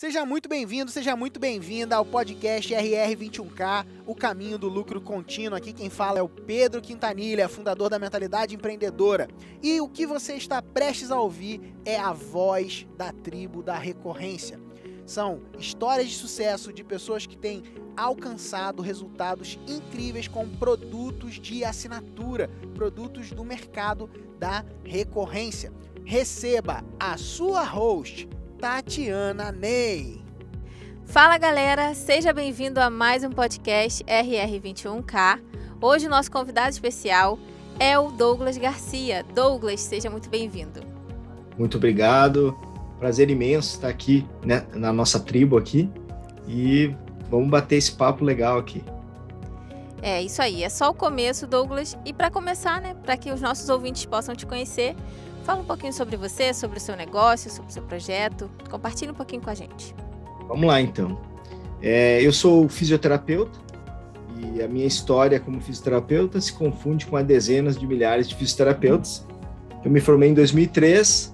Seja muito bem-vindo, seja muito bem-vinda ao podcast RR21K, o caminho do lucro contínuo. Aqui quem fala é o Pedro Quintanilha, fundador da Mentalidade Empreendedora. E o que você está prestes a ouvir é a voz da tribo da recorrência. São histórias de sucesso de pessoas que têm alcançado resultados incríveis com produtos de assinatura, produtos do mercado da recorrência. Receba a sua host Tatiana Ney. Fala galera, seja bem-vindo a mais um podcast RR21K. Hoje o nosso convidado especial é o Douglas Garcia. Douglas, seja muito bem-vindo. Muito obrigado. Prazer imenso estar aqui né, na nossa tribo aqui e vamos bater esse papo legal aqui. É isso aí, é só o começo, Douglas. E para começar, né, para que os nossos ouvintes possam te conhecer, Fala um pouquinho sobre você, sobre o seu negócio, sobre o seu projeto. Compartilha um pouquinho com a gente. Vamos lá, então. É, eu sou fisioterapeuta e a minha história como fisioterapeuta se confunde com a dezenas de milhares de fisioterapeutas. Eu me formei em 2003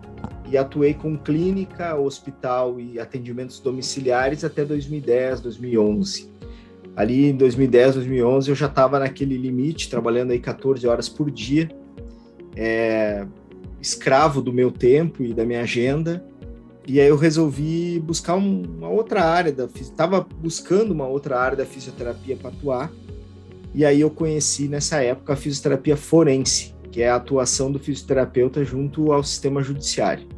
e atuei com clínica, hospital e atendimentos domiciliares até 2010, 2011. Ali em 2010, 2011, eu já estava naquele limite, trabalhando aí 14 horas por dia, é, escravo do meu tempo e da minha agenda. E aí eu resolvi buscar uma outra área da estava buscando uma outra área da fisioterapia para atuar. E aí eu conheci nessa época a fisioterapia forense, que é a atuação do fisioterapeuta junto ao sistema judiciário.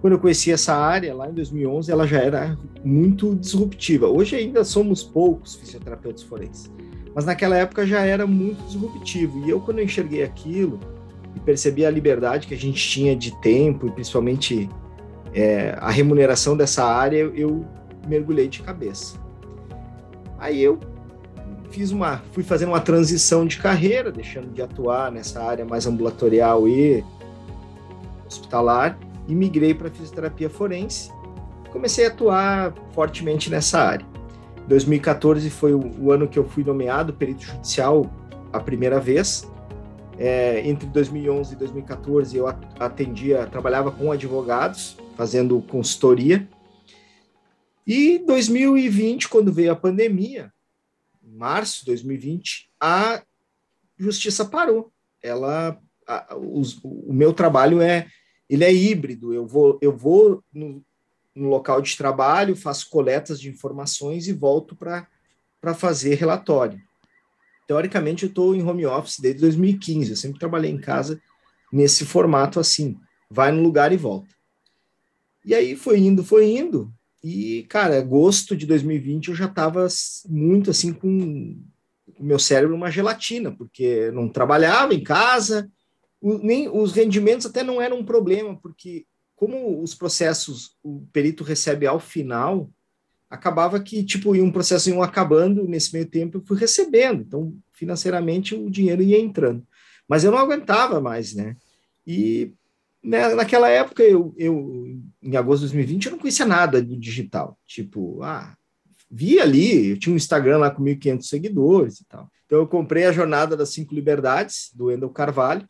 Quando eu conheci essa área lá em 2011, ela já era muito disruptiva. Hoje ainda somos poucos fisioterapeutas forenses, mas naquela época já era muito disruptivo. E eu quando eu enxerguei aquilo, e percebi a liberdade que a gente tinha de tempo e principalmente é, a remuneração dessa área, eu mergulhei de cabeça. Aí eu fiz uma, fui fazendo uma transição de carreira, deixando de atuar nessa área mais ambulatorial e hospitalar e migrei para fisioterapia forense. Comecei a atuar fortemente nessa área. 2014 foi o ano que eu fui nomeado perito judicial a primeira vez é, entre 2011 e 2014 eu atendia, trabalhava com advogados, fazendo consultoria. E 2020, quando veio a pandemia, em março de 2020, a justiça parou. Ela, a, os, o meu trabalho é, ele é híbrido. Eu vou, eu vou no, no local de trabalho, faço coletas de informações e volto para fazer relatório teoricamente, eu estou em home office desde 2015. Eu sempre trabalhei em casa nesse formato assim, vai no lugar e volta. E aí foi indo, foi indo. E, cara, agosto de 2020 eu já estava muito assim com o meu cérebro uma gelatina, porque não trabalhava em casa, o, nem os rendimentos até não eram um problema, porque como os processos o perito recebe ao final, acabava que, tipo, em um processo ia acabando, nesse meio tempo eu fui recebendo, então financeiramente o dinheiro ia entrando. Mas eu não aguentava mais, né? E né, naquela época, eu, eu, em agosto de 2020, eu não conhecia nada do digital. Tipo, ah, vi ali, eu tinha um Instagram lá com 1.500 seguidores e tal. Então eu comprei a Jornada das Cinco Liberdades, do Endel Carvalho,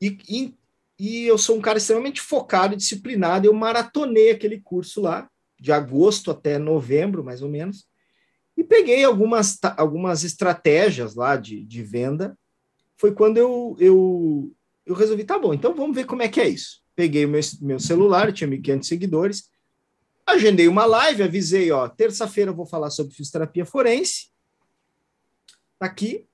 e, e, e eu sou um cara extremamente focado, disciplinado, eu maratonei aquele curso lá, de agosto até novembro, mais ou menos, e peguei algumas, algumas estratégias lá de, de venda. Foi quando eu, eu, eu resolvi, tá bom, então vamos ver como é que é isso. Peguei o meu, meu celular, tinha 1.500 seguidores, agendei uma live, avisei, ó, terça-feira eu vou falar sobre fisioterapia forense, tá aqui,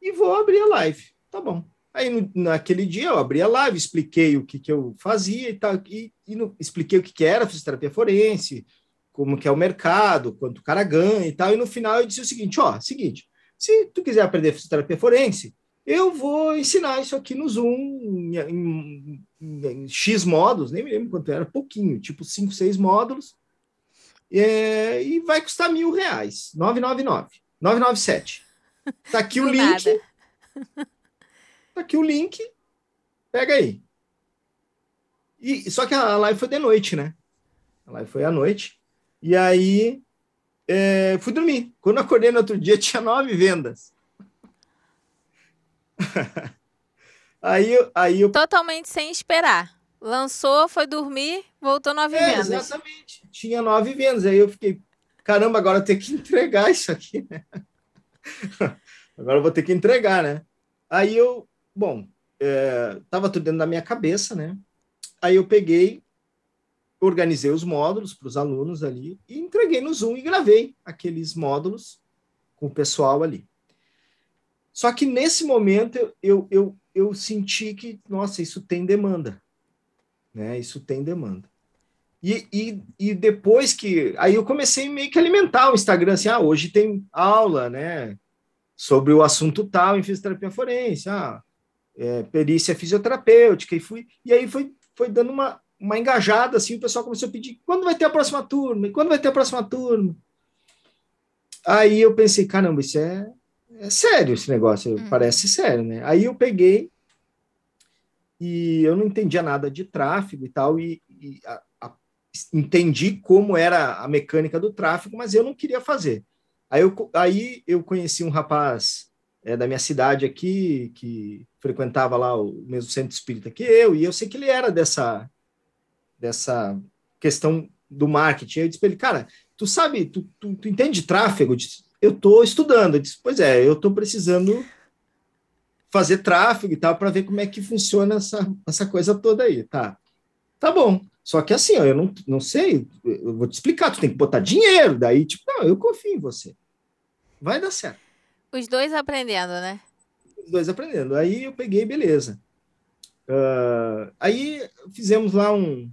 e vou abrir a live. Tá bom. Aí no, naquele dia eu abri a live, expliquei o que, que eu fazia e tal, e, e no, expliquei o que, que era fisioterapia forense, como que é o mercado, quanto o cara ganha e tal. E no final eu disse o seguinte: ó, seguinte, se tu quiser aprender fisioterapia forense, eu vou ensinar isso aqui no Zoom em, em, em, em X módulos, nem me lembro quanto era, pouquinho, tipo 5, 6 módulos, é, e vai custar mil reais, 999, 997. Tá aqui o link aqui o link, pega aí. E, só que a live foi de noite, né? A live foi à noite. E aí é, fui dormir. Quando acordei no outro dia, tinha nove vendas. aí, aí eu... Totalmente sem esperar. Lançou, foi dormir, voltou nove é, vendas. Exatamente. Tinha nove vendas. Aí eu fiquei, caramba, agora eu tenho que entregar isso aqui, né? agora eu vou ter que entregar, né? Aí eu Bom, é, tudo dentro da minha cabeça, né? Aí eu peguei, organizei os módulos para os alunos ali e entreguei no Zoom e gravei aqueles módulos com o pessoal ali. Só que nesse momento eu, eu, eu, eu senti que, nossa, isso tem demanda. Né? Isso tem demanda. E, e, e, depois que. Aí eu comecei meio que alimentar o Instagram, assim, ah, hoje tem aula, né? Sobre o assunto tal em fisioterapia forense. Ah, é, perícia fisioterapêutica, e fui, e aí foi, foi dando uma, uma engajada, assim, o pessoal começou a pedir, quando vai ter a próxima turma? E quando vai ter a próxima turma? Aí eu pensei, caramba, isso é, é sério, esse negócio, hum. parece sério, né? Aí eu peguei, e eu não entendia nada de tráfego e tal, e, e a, a, entendi como era a mecânica do tráfego, mas eu não queria fazer. Aí eu, aí eu conheci um rapaz é, da minha cidade aqui, que frequentava lá o mesmo centro espírita que eu, e eu sei que ele era dessa, dessa questão do marketing. Eu disse para ele, cara, tu sabe, tu, tu, tu entende tráfego? Eu, disse, eu tô estudando. Eu disse, pois é, eu tô precisando fazer tráfego e tal para ver como é que funciona essa, essa coisa toda aí, tá? Tá bom. Só que assim, ó, eu não, não sei, eu vou te explicar, tu tem que botar dinheiro, daí tipo, não, eu confio em você. Vai dar certo. Os dois aprendendo, né? Os dois aprendendo. Aí eu peguei, beleza. Uh, aí fizemos lá um.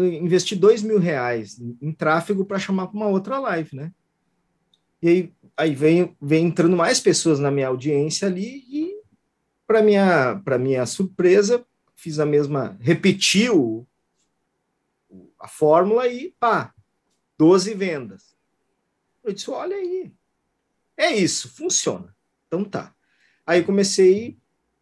É investi dois mil reais em tráfego para chamar para uma outra live, né? E aí, aí vem, vem entrando mais pessoas na minha audiência ali e, para minha, minha surpresa, fiz a mesma, repetiu a fórmula e pá, 12 vendas. Eu disse, olha aí, é isso, funciona. Então tá. Aí comecei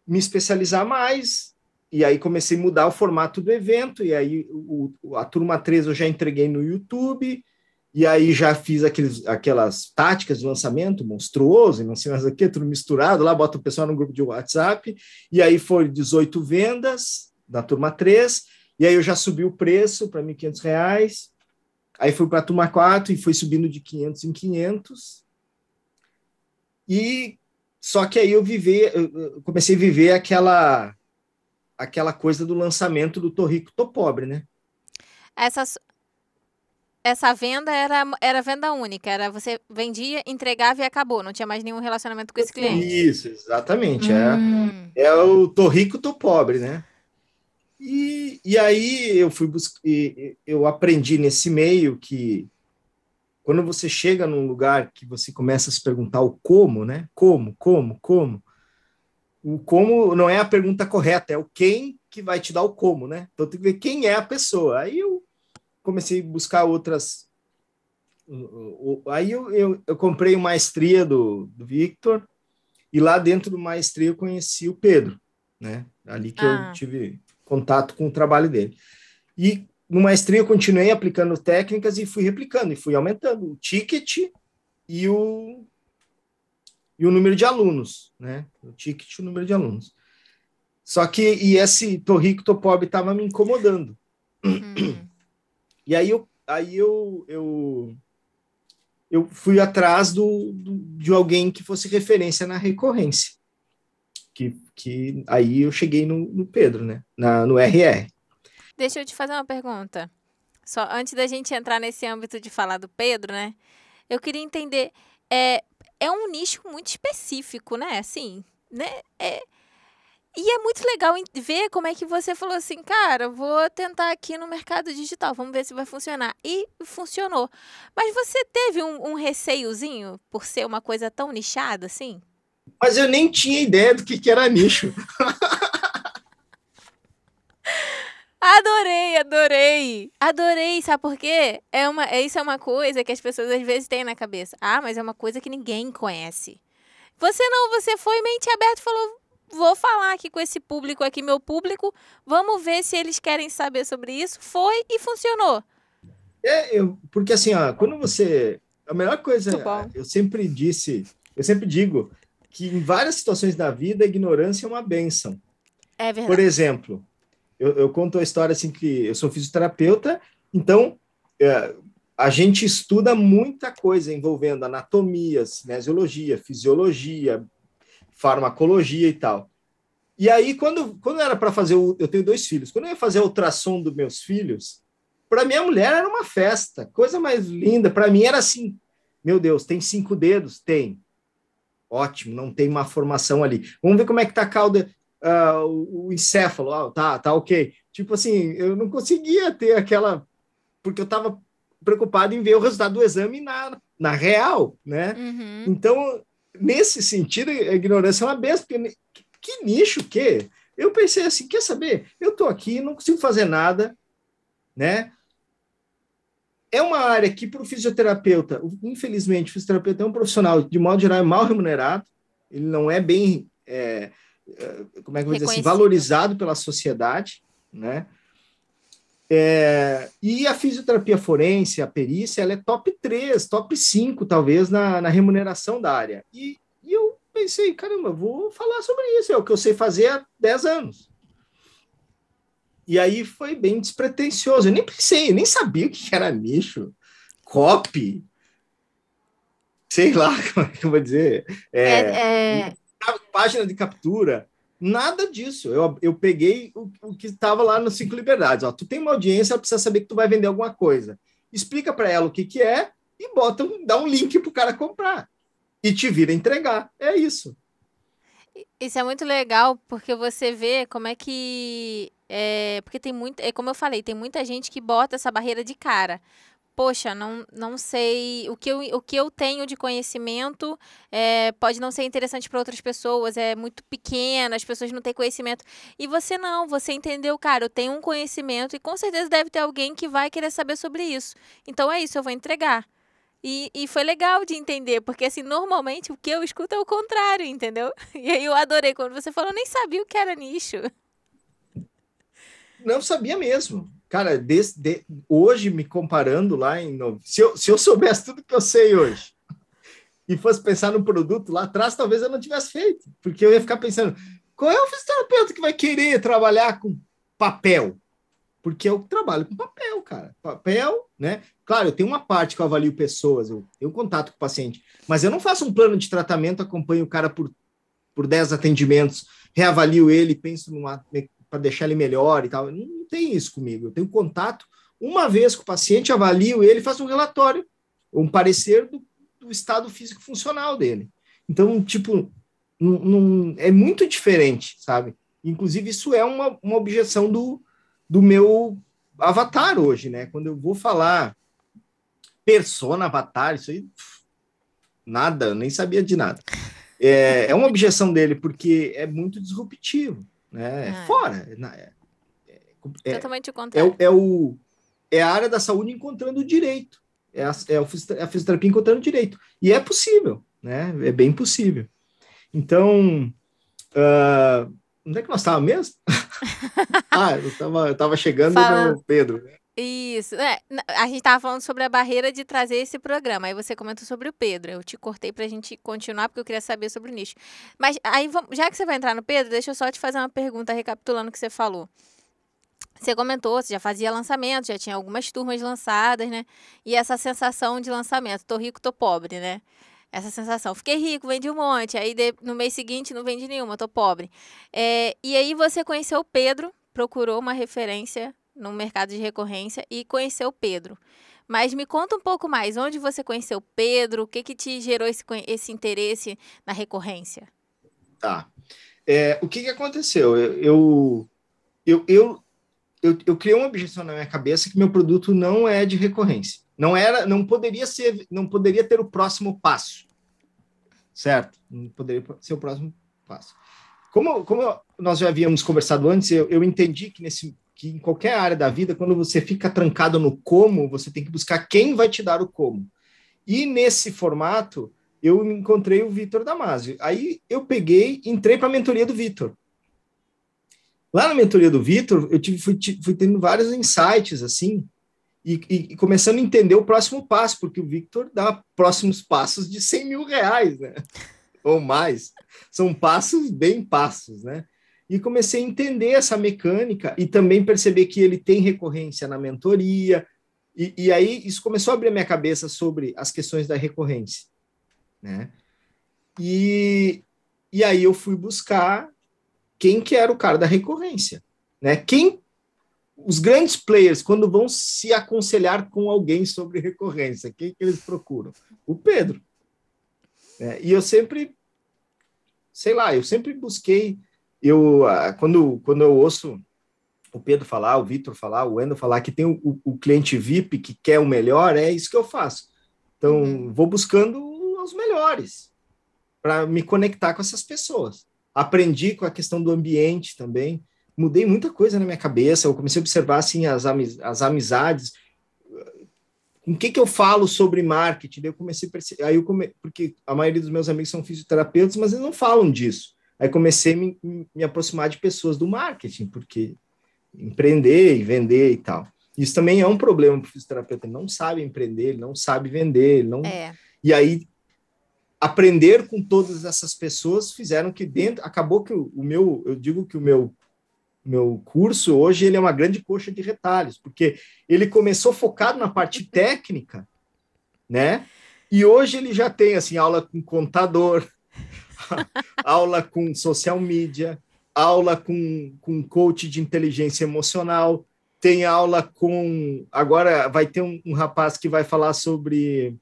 a me especializar mais, e aí comecei a mudar o formato do evento, e aí o, a turma 3 eu já entreguei no YouTube, e aí já fiz aqueles, aquelas táticas de lançamento monstruoso, e não sei mais o que, tudo misturado, lá bota o pessoal no grupo de WhatsApp, e aí foi 18 vendas na turma 3, e aí eu já subi o preço para R$ reais. aí fui para a turma 4 e foi subindo de 500 em 500, e só que aí eu vivi, eu comecei a viver aquela aquela coisa do lançamento do Tô Rico, Tô Pobre, né? Essa, essa venda era, era venda única, era você vendia, entregava e acabou, não tinha mais nenhum relacionamento com esse cliente. Isso, exatamente. É. Hum. É, é o Tô Rico, Tô Pobre, né? E, e aí eu fui buscar, eu aprendi nesse meio que quando você chega num lugar que você começa a se perguntar o como, né? Como, como, como. O como não é a pergunta correta, é o quem que vai te dar o como, né? Então tem que ver quem é a pessoa. Aí eu comecei a buscar outras. Aí eu, eu, eu comprei uma maestria do, do Victor, e lá dentro do maestria eu conheci o Pedro, né? Ali que ah. eu tive contato com o trabalho dele. E no maestria eu continuei aplicando técnicas e fui replicando e fui aumentando o ticket e o e o número de alunos, né? O ticket, o número de alunos. Só que e esse tô rico, tô pobre tava me incomodando. Uhum. E aí eu aí eu, eu eu fui atrás do, do, de alguém que fosse referência na recorrência. Que, que aí eu cheguei no, no Pedro, né? Na, no RR. Deixa eu te fazer uma pergunta. Só antes da gente entrar nesse âmbito de falar do Pedro, né? Eu queria entender. É, é um nicho muito específico, né? Assim, né? É, e é muito legal ver como é que você falou assim, cara, vou tentar aqui no mercado digital, vamos ver se vai funcionar. E funcionou. Mas você teve um, um receiozinho por ser uma coisa tão nichada assim? Mas eu nem tinha ideia do que, que era nicho. Adorei, adorei. Adorei, sabe por quê? É uma, é, isso é uma coisa que as pessoas às vezes têm na cabeça. Ah, mas é uma coisa que ninguém conhece. Você não, você foi mente aberta e falou: vou falar aqui com esse público aqui, meu público, vamos ver se eles querem saber sobre isso. Foi e funcionou. É, eu, porque assim, ó, quando você. A melhor coisa, eu sempre disse, eu sempre digo que em várias situações da vida, a ignorância é uma benção. É verdade. Por exemplo, eu, eu conto a história assim que eu sou fisioterapeuta, então é, a gente estuda muita coisa envolvendo anatomia, cinesiologia, fisiologia, farmacologia e tal. E aí, quando, quando era para fazer, o, eu tenho dois filhos, quando eu ia fazer a ultrassom dos meus filhos, para minha mulher era uma festa, coisa mais linda. Para mim era assim: meu Deus, tem cinco dedos? Tem. Ótimo, não tem uma formação ali. Vamos ver como é que tá a cauda uh, o, o encéfalo, ah, tá, tá ok. Tipo assim, eu não conseguia ter aquela. Porque eu estava preocupado em ver o resultado do exame na, na real, né? Uhum. Então, nesse sentido, a ignorância é uma besta, porque que, nicho que? Eu pensei assim, quer saber? Eu tô aqui, não consigo fazer nada, né? É uma área que para o fisioterapeuta, infelizmente, o fisioterapeuta é um profissional de modo geral é mal remunerado, ele não é bem é, eh, como é que eu vou dizer assim, valorizado pela sociedade, né? É, e a fisioterapia forense, a perícia, ela é top 3, top 5, talvez, na, na remuneração da área. E, e, eu pensei, caramba, vou falar sobre isso, é o que eu sei fazer há 10 anos. E aí foi bem despretensioso, eu nem pensei, eu nem sabia o que era nicho, copy, sei lá como é que eu vou dizer. É, é, é página de captura, nada disso. Eu, eu peguei o, o que estava lá no Cinco Liberdades. Ó, tu tem uma audiência, ela precisa saber que tu vai vender alguma coisa. Explica para ela o que, que é e bota um, dá um link para o cara comprar. E te vira entregar. É isso. Isso é muito legal, porque você vê como é que. É, porque tem muito. É, como eu falei, tem muita gente que bota essa barreira de cara poxa, não, não sei, o que, eu, o que eu tenho de conhecimento é, pode não ser interessante para outras pessoas, é muito pequeno, as pessoas não têm conhecimento. E você não, você entendeu, cara, eu tenho um conhecimento e com certeza deve ter alguém que vai querer saber sobre isso. Então é isso, eu vou entregar. E, e foi legal de entender, porque assim, normalmente o que eu escuto é o contrário, entendeu? E aí eu adorei quando você falou, nem sabia o que era nicho. Não sabia mesmo. Cara, des, de, hoje me comparando lá em. Se eu, se eu soubesse tudo que eu sei hoje e fosse pensar no produto lá atrás, talvez eu não tivesse feito, porque eu ia ficar pensando: qual é o fisioterapeuta que vai querer trabalhar com papel? Porque eu trabalho com papel, cara. Papel, né? Claro, eu tenho uma parte que eu avalio pessoas, eu tenho contato com o paciente, mas eu não faço um plano de tratamento, acompanho o cara por, por 10 atendimentos, reavalio ele, penso numa para deixar ele melhor e tal. Não tem isso comigo. Eu tenho contato uma vez com o paciente, avalio ele, faço um relatório, um parecer do, do estado físico funcional dele. Então, tipo, não, é muito diferente, sabe? Inclusive, isso é uma, uma objeção do, do meu avatar hoje, né? Quando eu vou falar persona, avatar, isso aí, nada, eu nem sabia de nada. É, é uma objeção dele, porque é muito disruptivo né? É é. fora. É, é, totalmente o contrário. É, é, o, é a área da saúde encontrando o direito. É a, é a fisioterapia encontrando o direito. E é possível, né? É bem possível. Então, uh, onde é que nós estávamos mesmo? ah, eu estava chegando Fala... no Pedro. Isso. É, a gente estava falando sobre a barreira de trazer esse programa. Aí você comentou sobre o Pedro. Eu te cortei para a gente continuar, porque eu queria saber sobre o nicho. Mas aí, já que você vai entrar no Pedro, deixa eu só te fazer uma pergunta, recapitulando o que você falou. Você comentou, você já fazia lançamento, já tinha algumas turmas lançadas, né? E essa sensação de lançamento, tô rico, tô pobre, né? Essa sensação, fiquei rico, vendi um monte, aí no mês seguinte não vendi nenhuma, tô pobre. É, e aí você conheceu o Pedro, procurou uma referência no mercado de recorrência e conheceu o Pedro. Mas me conta um pouco mais, onde você conheceu o Pedro, o que, que te gerou esse, esse interesse na recorrência? Tá. É, o que, que aconteceu? Eu, eu, eu, eu, eu criei uma objeção na minha cabeça que meu produto não é de recorrência. Não era, não poderia ser, não poderia ter o próximo passo. Certo? Não poderia ser o próximo passo. Como, como nós já havíamos conversado antes, eu, eu entendi que nesse que em qualquer área da vida, quando você fica trancado no como, você tem que buscar quem vai te dar o como. E nesse formato, eu encontrei o Vitor Damasio. Aí eu peguei entrei para a mentoria do Vitor. Lá na mentoria do Vitor, eu tive, fui, fui, tendo vários insights, assim, e, e, e, começando a entender o próximo passo, porque o Victor dá próximos passos de 100 mil reais, né? Ou mais. São passos bem passos, né? e comecei a entender essa mecânica e também perceber que ele tem recorrência na mentoria. E, e aí isso começou a abrir a minha cabeça sobre as questões da recorrência, né? E, e aí eu fui buscar quem que era o cara da recorrência, né? Quem os grandes players quando vão se aconselhar com alguém sobre recorrência, quem que eles procuram? O Pedro. Né? e eu sempre, sei lá, eu sempre busquei eu ah, quando, quando eu ouço o Pedro falar, o Vitor falar, o Endo falar que tem o, o, cliente VIP que quer o melhor, é isso que eu faço. Então, uhum. vou buscando os melhores para me conectar com essas pessoas. Aprendi com a questão do ambiente também, mudei muita coisa na minha cabeça, eu comecei a observar assim as, amiz as amizades, com que que eu falo sobre marketing? eu comecei a perceber, aí eu come, porque a maioria dos meus amigos são fisioterapeutas, mas eles não falam disso. Aí comecei a me, me aproximar de pessoas do marketing, porque empreender e vender e tal. Isso também é um problema para o fisioterapeuta. Ele não sabe empreender, ele não sabe vender, ele não. É. E aí aprender com todas essas pessoas fizeram que dentro acabou que o, o, meu eu digo que o meu meu curso hoje ele é uma grande coxa de retalhos porque ele começou focado na parte técnica né e hoje ele já tem assim aula com contador aula com social media, aula com, com coach de inteligência emocional, tem aula com. Agora vai ter um, um rapaz que vai falar sobre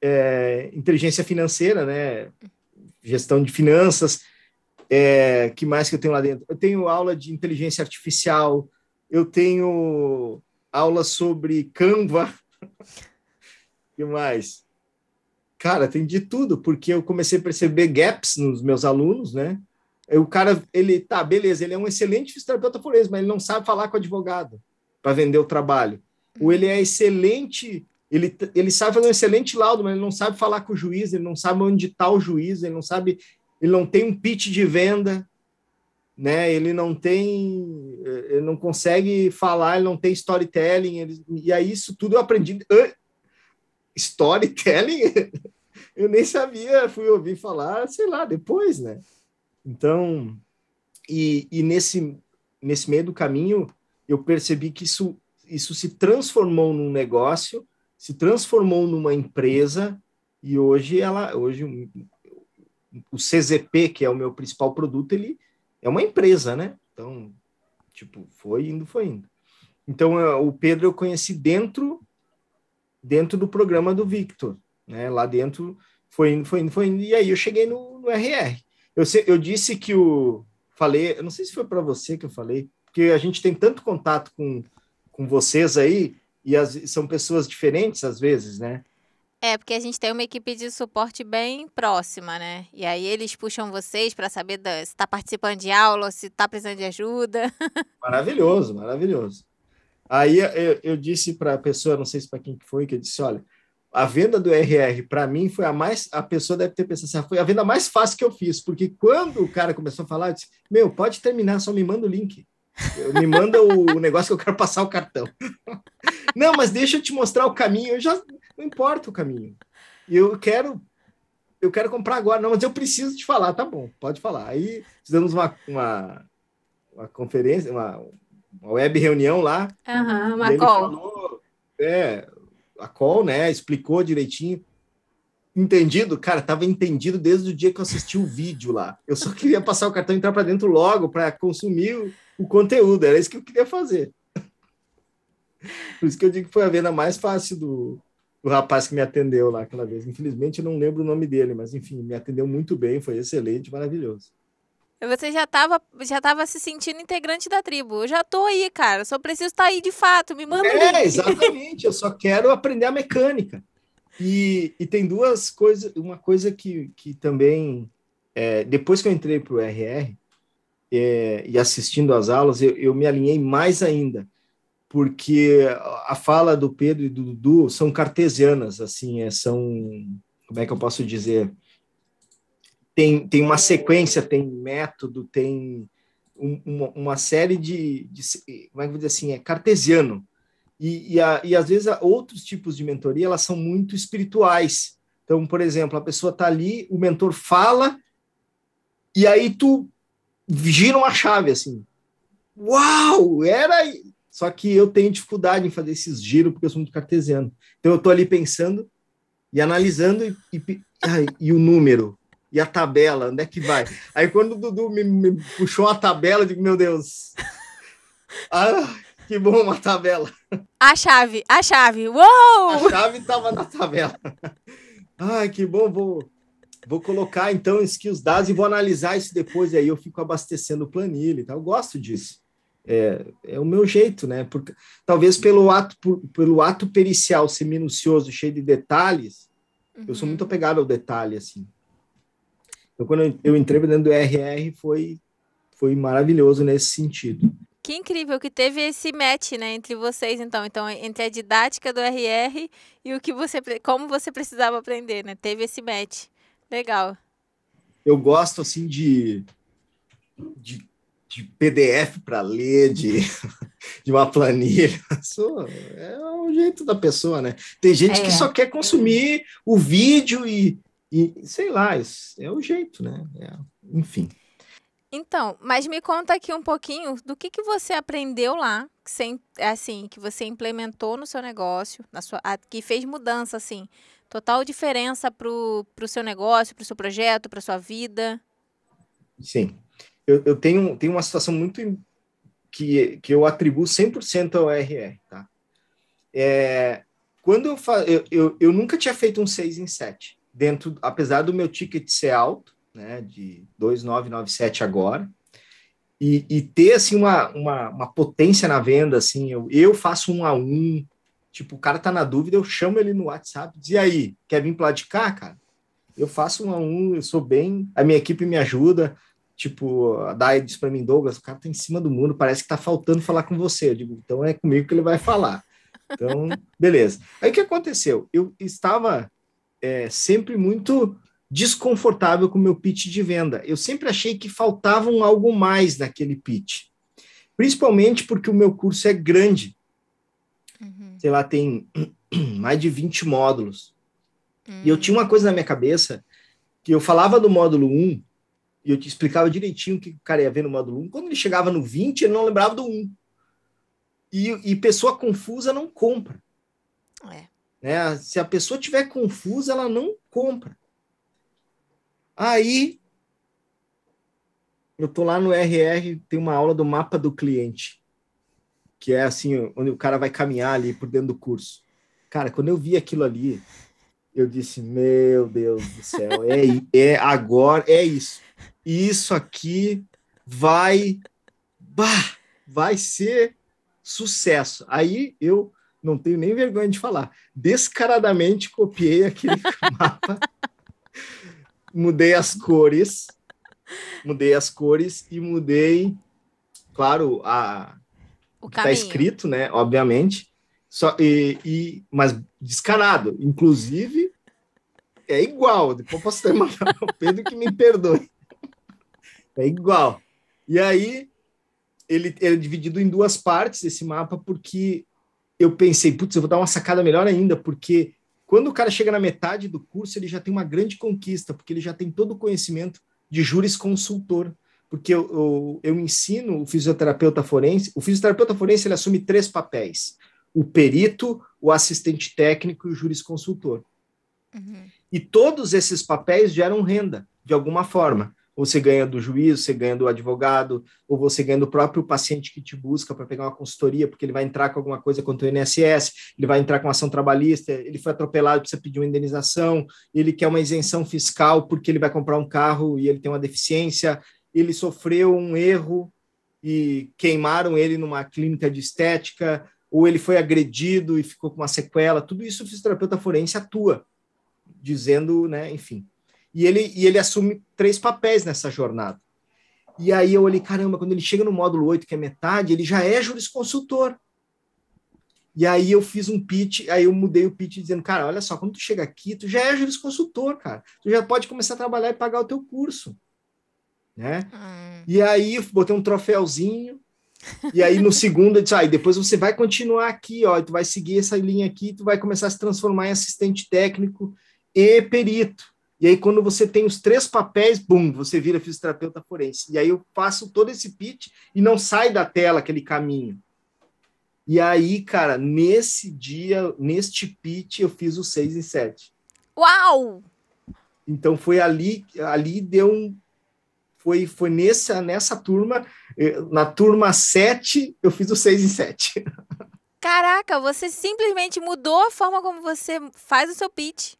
é, inteligência financeira, né? Gestão de finanças. É, que mais que eu tenho lá dentro? Eu tenho aula de inteligência artificial, eu tenho aula sobre Canva. que mais? Cara, tem de tudo, porque eu comecei a perceber gaps nos meus alunos, né? O cara, ele, tá, beleza, ele é um excelente fisioterapeuta forense, mas ele não sabe falar com o advogado para vender o trabalho. Ou uhum. ele é excelente, ele, ele sabe fazer um excelente laudo, mas ele não sabe falar com o juiz, ele não sabe onde está o juiz, ele não sabe, ele não tem um pitch de venda, né? Ele não tem, eh, ele não consegue falar, ele não tem storytelling, ele, e aí isso tudo eu aprendi storytelling, eu nem sabia, fui ouvir falar, sei lá, depois, né? Então, e, e nesse, nesse meio do caminho, eu percebi que isso, isso se transformou num negócio, se transformou numa empresa, e hoje ela, hoje o CZP, que é o meu principal produto, ele é uma empresa, né? Então, tipo, foi indo, foi indo. Então, é, o Pedro eu conheci dentro dentro do programa do Victor, né? Lá dentro foi indo, foi indo, foi indo, e aí eu cheguei no, no RR. Eu, eu disse que o. Falei, eu não sei se foi para você que eu falei, porque a gente tem tanto contato com, com vocês aí, e as, são pessoas diferentes às vezes, né? É, porque a gente tem uma equipe de suporte bem próxima, né? E aí eles puxam vocês para saber da, se está participando de aula, se está precisando de ajuda. Maravilhoso, maravilhoso. Aí eu, eu disse para a pessoa, não sei se para quem foi, que eu disse, olha, a venda do RR para mim foi a mais a pessoa deve ter pensado assim, ah, foi a venda mais fácil que eu fiz porque quando o cara começou a falar eu disse, meu pode terminar só me manda o link eu, me manda o, o, negócio que eu quero passar o cartão não mas deixa eu te mostrar o caminho eu já não importa o caminho eu quero eu quero comprar agora não mas eu preciso te falar tá bom pode falar aí fizemos uma uma, uma conferência uma uma web reunião lá. Uhum, uma call. Falou, é, a call, né? Explicou direitinho. Entendido? Cara, tava entendido desde o dia que eu assisti o vídeo lá. Eu só queria passar o cartão e entrar para dentro logo para consumir o, o conteúdo. Era isso que eu queria fazer. Por isso que eu digo que foi a venda mais fácil do, do rapaz que me atendeu lá aquela vez. Infelizmente, eu não lembro o nome dele, mas enfim, me atendeu muito bem, foi excelente, maravilhoso. Você já estava já tava se sentindo integrante da tribo. Eu já tô aí, cara. Só preciso estar tá aí de fato. Me manda. É, exatamente. Eu só quero aprender a mecânica. E, e tem duas coisas. Uma coisa que, que também. É, depois que eu entrei para o RR é, e assistindo às aulas, eu, eu me alinhei mais ainda. Porque a fala do Pedro e do Dudu são cartesianas, assim, é, são. Como é que eu posso dizer? tem, tem uma sequência, tem método, tem um, uma, uma, série de, de, como é que eu vou dizer assim, é cartesiano. E, e, a, e às vezes outros tipos de mentoria elas são muito espirituais. Então, por exemplo, a pessoa está ali, o mentor fala, e aí tu gira uma chave assim. Uau, era. Só que eu tenho dificuldade em fazer esses giros porque eu sou muito cartesiano. Então eu estou ali pensando e analisando e, e, e o número e a tabela, onde é que vai? Aí quando o Dudu me, me puxou a tabela, eu digo, meu Deus. Ah, que bom uma tabela. A chave, a chave. Uou! A chave estava na tabela. Ai, que bom, vou vou colocar então aqui os dados e vou analisar isso depois. E aí eu fico abastecendo planilha e tal. Eu gosto disso. É, é o meu jeito, né? Porque, talvez pelo ato, por, pelo ato pericial ser minucioso, cheio de detalhes, uhum. eu sou uhum. muito apegado ao detalhe, assim. Então, quando eu entrei dentro do RR, foi, foi maravilhoso nesse sentido. Que incrível que teve esse match, né, entre vocês, então, então entre a didática do RR e o que você, como você precisava aprender, né? Teve esse match. Legal. Eu gosto assim de, de, de PDF para ler, de, de uma planilha. Sou, é o jeito da pessoa, né? Tem gente é. que só quer consumir o vídeo e e sei lá, é o jeito, né? É, enfim. Então, mas me conta aqui um pouquinho do que, que você aprendeu lá, que você, assim, que você implementou no seu negócio, na sua, a, que fez mudança, assim, total diferença para o seu negócio, para o seu projeto, para sua vida. Sim, eu, eu, tenho, tenho uma situação muito que, que eu atribuo 100% ao RR, tá? É, quando eu, fa... eu, eu, eu nunca tinha feito um 6 em 7 dentro, apesar do meu ticket ser alto, né, de 2,997 agora, e, e, ter assim uma, uma, uma, potência na venda, assim, eu, eu faço um a um, tipo, o cara tá na dúvida, eu chamo ele no WhatsApp, diz, e aí, quer vir de cá cara? Eu faço um a um, eu sou bem, a minha equipe me ajuda, tipo, a Dai para mim, Douglas, o cara tá em cima do mundo, parece que tá faltando falar com você. Eu digo, então é comigo que ele vai falar. Então, beleza. Aí o que aconteceu? Eu estava é, sempre muito desconfortável com o meu pitch de venda. Eu sempre achei que faltava um algo mais naquele pitch, principalmente porque o meu curso é grande. Uhum. Sei lá, tem mais de 20 módulos. Uhum. E eu hum. tinha uma coisa na minha cabeça que eu falava do módulo 1 e eu te explicava direitinho o que o cara ia ver no módulo 1. Quando ele chegava no 20, ele não lembrava do 1. E, e pessoa confusa não compra. É. Né? Se a pessoa tiver confusa, ela não compra. Aí eu tô lá no RR, tem uma aula do mapa do cliente, que é assim, onde o cara vai caminhar ali por dentro do curso. Cara, quando eu vi aquilo ali, eu disse: "Meu Deus do céu, é é agora, é isso. Isso aqui vai bah, vai ser sucesso". Aí eu não tenho nem vergonha de falar, descaradamente copiei aquele mapa, mudei as cores, mudei as cores e mudei, claro, a o que está escrito, né? Obviamente. Só, e, e, mas descarado. Inclusive, é igual. Depois posso até mandar o Pedro que me perdoe. É igual. E aí, ele, ele é dividido em duas partes, esse mapa, porque eu pensei, putz, eu vou dar uma sacada melhor ainda, porque quando o cara chega na metade do curso, ele já tem uma grande conquista, porque ele já tem todo o conhecimento de jurisconsultor. Porque eu, eu, eu ensino o fisioterapeuta forense, o fisioterapeuta forense ele assume três papéis: o perito, o assistente técnico e o jurisconsultor. Uhum. E todos esses papéis geram renda, de alguma forma você ganha do juiz, você ganha do advogado, ou você ganha do próprio paciente que te busca para pegar uma consultoria, porque ele vai entrar com alguma coisa contra o INSS, ele vai entrar com ação trabalhista, ele foi atropelado, precisa pedir uma indenização, ele quer uma isenção fiscal porque ele vai comprar um carro e ele tem uma deficiência, ele sofreu um erro e queimaram ele numa clínica de estética, ou ele foi agredido e ficou com uma sequela, tudo isso o fisioterapeuta forense atua, dizendo, né, enfim. E ele, e ele assume três papéis nessa jornada. E aí eu olhei, caramba, quando ele chega no módulo 8, que é metade, ele já é jurisconsultor. E aí eu fiz um pitch, aí eu mudei o pitch dizendo, cara, olha só, quando tu chega aqui, tu já é jurisconsultor, cara. Tu já pode começar a trabalhar e pagar o teu curso. Né? Hum. E aí eu botei um troféuzinho, e aí no segundo eu disse, ah, depois você vai continuar aqui, ó, tu vai seguir essa linha aqui, tu vai começar a se transformar em assistente técnico e perito. E aí, quando você tem os três papéis, bum, você vira fisioterapeuta forense. E aí eu faço todo esse pitch e não sai da tela aquele caminho. E aí, cara, nesse dia, neste pitch, eu fiz o seis e sete. Uau! Então foi ali, ali deu um. Foi, foi nessa, nessa turma, eh, na turma 7, eu fiz o 6 e 7. Caraca, você simplesmente mudou a forma como você faz o seu pitch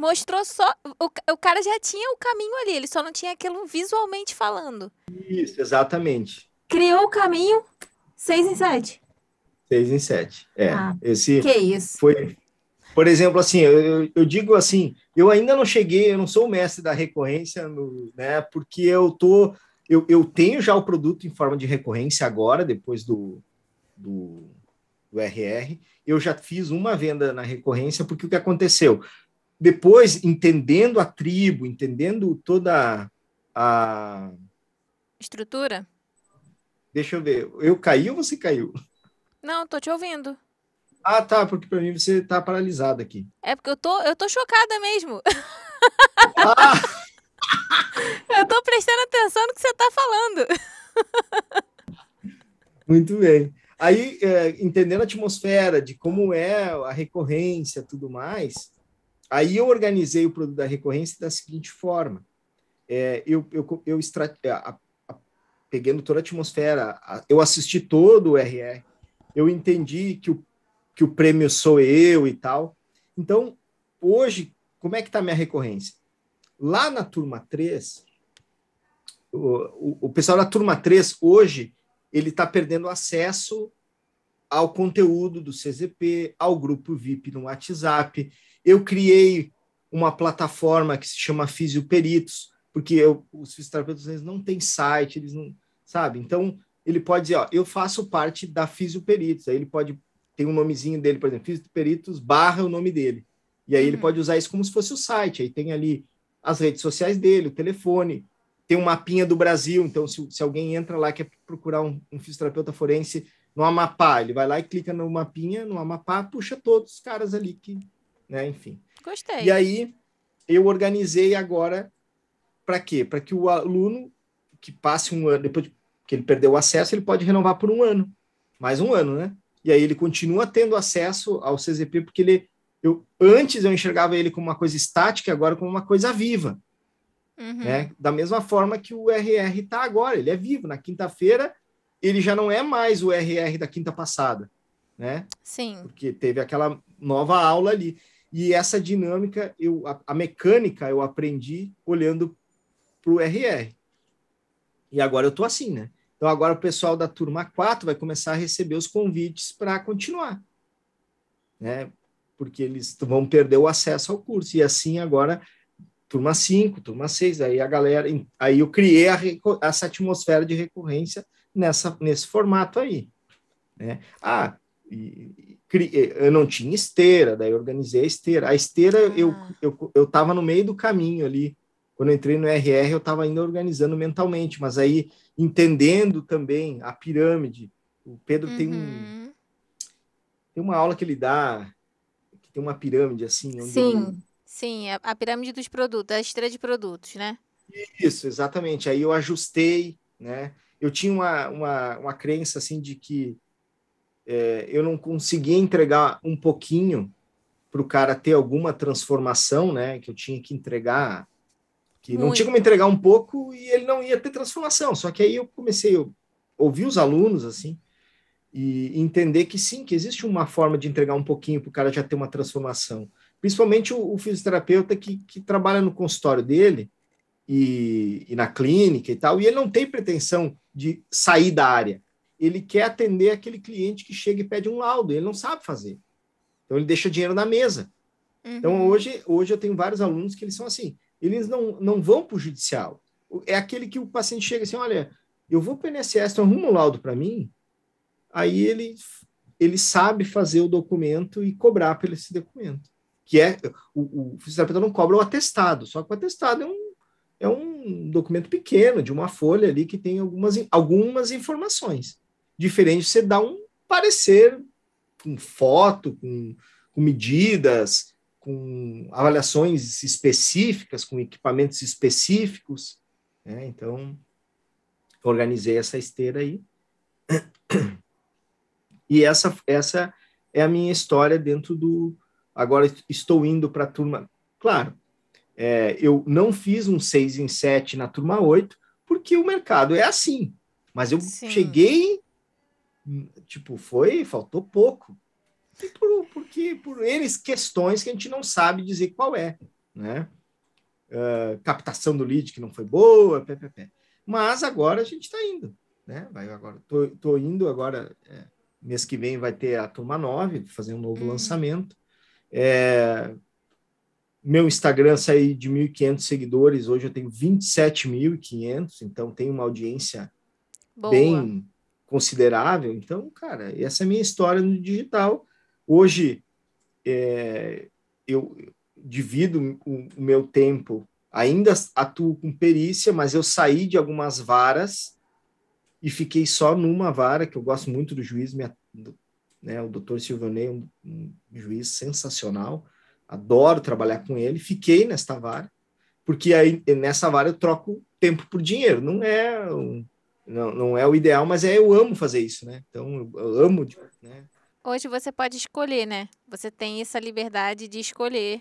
mostrou só. O, o cara já tinha o caminho ali, ele só não tinha aquilo visualmente falando. Isso, exatamente. Criou o caminho 6 em 7. 6 em 7. É. Ah, Esse que isso. Foi, por exemplo, assim, eu, eu, digo assim, eu ainda não cheguei, eu não sou o mestre da recorrência, no, né? Porque eu tô, eu, eu tenho já o produto em forma de recorrência agora, depois do, do, do RR. Eu já fiz uma venda na recorrência, porque o que aconteceu? depois, entendendo a tribo, entendendo toda a. Estrutura? Deixa eu ver. Eu caí ou você caiu? Não, tô te ouvindo. Ah, tá, porque para mim você tá paralisado aqui. É porque eu tô, eu tô chocada mesmo. Ah! eu tô prestando atenção no que você tá falando. Muito bem. Aí, é, entendendo a atmosfera de como é a recorrência tudo mais, Aí eu organizei o produto da recorrência da seguinte forma. É, eu, eu, eu extra, é, a, a, pegando toda a atmosfera, a, eu assisti todo o RR, eu entendi que o, que o prêmio sou eu e tal. Então, hoje, como é que está a minha recorrência? Lá na turma 3, o, o, o pessoal da turma 3, hoje, ele está perdendo acesso ao conteúdo do CZP, ao grupo VIP no WhatsApp. Eu criei uma plataforma que se chama Fisioperitos, porque eu, os fisioterapeutas não têm site, eles não, sabe? Então, ele pode dizer, ó, eu faço parte da Fisioperitos, aí ele pode ter um nomezinho dele, por exemplo, Fisioperitos barra o nome dele. E aí uhum. ele pode usar isso como se fosse o site, aí tem ali as redes sociais dele, o telefone, tem um mapinha do Brasil, então se, se alguém entra lá quer procurar um, um fisioterapeuta forense no Amapá, ele vai lá e clica no mapinha, no Amapá, puxa todos os caras ali que né? Enfim. Gostei. E aí eu organizei agora para quê? Para que o aluno que passe um ano, depois que ele perdeu o acesso, ele pode renovar por um ano. Mais um ano, né? E aí ele continua tendo acesso ao CZP, porque ele. Eu, antes eu enxergava ele como uma coisa estática, agora como uma coisa viva. Uhum. Né? Da mesma forma que o RR está agora, ele é vivo. Na quinta-feira, ele já não é mais o RR da quinta passada. Né? Sim. Porque teve aquela nova aula ali. E essa dinâmica, eu, a, a mecânica, eu aprendi olhando para o RR. E agora eu estou assim, né? Então agora o pessoal da turma 4 vai começar a receber os convites para continuar, né? Porque eles vão perder o acesso ao curso. E assim agora, turma 5, turma 6, aí a galera. Aí eu criei a, essa atmosfera de recorrência nessa, nesse formato aí. Né? Ah, e, eh, eu não tinha esteira, daí organizei a esteira. A esteira ah. eu, eu, eu tava no meio do caminho ali. Quando eu entrei no RR, eu estava ainda organizando mentalmente, mas aí entendendo também a pirâmide. O Pedro uhum. tem, um, uhum. tem uma aula que ele dá, que tem uma pirâmide assim. sim, ele... sim, é a, pirâmide dos produtos, a esteira de produtos, né? Isso, exatamente. Aí eu ajustei, né? Eu tinha uma, uma, uma crença assim de que é, eu não conseguia entregar um pouquinho para o cara ter alguma transformação, né? Que eu tinha que entregar, que Muito. não tinha como entregar um pouco e ele não ia ter transformação. Só que aí eu comecei a ouvir os alunos assim e entender que sim, que existe uma forma de entregar um pouquinho para o cara já ter uma transformação. Principalmente o, o fisioterapeuta que, que, trabalha no consultório dele e, e na clínica e tal, e ele não tem pretensão de sair da área ele quer atender aquele cliente que chega e pede um laudo, ele não sabe fazer. Então ele deixa dinheiro na mesa. Então, uhum. Então hoje, hoje eu tenho vários alunos que eles são assim, eles não, não vão para o judicial. É aquele que o paciente chega assim, olha, eu vou para o INSS, tu arruma um laudo para mim? Aí ele, ele sabe fazer o documento e cobrar pelo esse documento. Que é, o, o fisioterapeuta não cobra o atestado, só que o atestado é um, é um documento pequeno, de uma folha ali que tem algumas, algumas informações diferente de você dar um parecer com foto, com, com medidas, com avaliações específicas, com equipamentos específicos. Né? Então, organizei essa esteira aí. E essa, essa é a minha história dentro do. Agora estou indo para a turma. Claro, é, eu não fiz um 6 em 7 na turma 8, porque o mercado é assim. Mas eu Sim. cheguei Tipo, foi, faltou pouco. E por, quê? por eles, questões que a gente não sabe dizer qual é, né? Uh, captação do lead que não foi boa, pé, pé, pé. Mas agora a gente está indo, né? Vai agora, tô, tô indo agora, é, mês que vem vai ter a turma 9, fazer um novo uhum. lançamento. É, meu Instagram saiu de 1.500 seguidores, hoje eu tenho 27.500, então tem uma audiência Boa. bem considerável. Então, cara, essa é a minha história no digital. Hoje, é, eu divido o, o, meu tempo, ainda atuo com perícia, mas eu saí de algumas varas e fiquei só numa vara, que eu gosto muito do juiz, minha, do, né, o doutor Silvanei é um, um juiz sensacional, adoro trabalhar com ele, fiquei nesta vara, porque aí nessa vara eu troco tempo por dinheiro, não é um, não, não é o ideal, mas é eu amo fazer isso, né? Então eu amo, tipo, né? Hoje você pode escolher, né? Você tem essa liberdade de escolher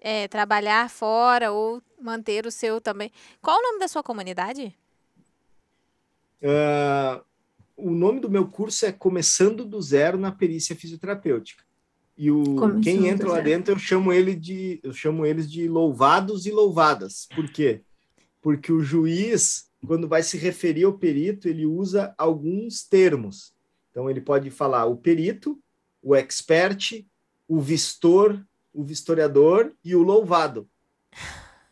é, trabalhar fora ou manter o seu também. Qual o nome da sua comunidade? Uh, o nome do meu curso é Começando do Zero na Perícia Fisioterapêutica. E o quem entra lá dentro eu chamo ele de eu chamo eles de louvados e louvadas. Por quê? Porque o juiz quando vai se referir ao perito, ele usa alguns termos. Então, ele pode falar o perito, o expert, o vistor, o vistoriador e o louvado.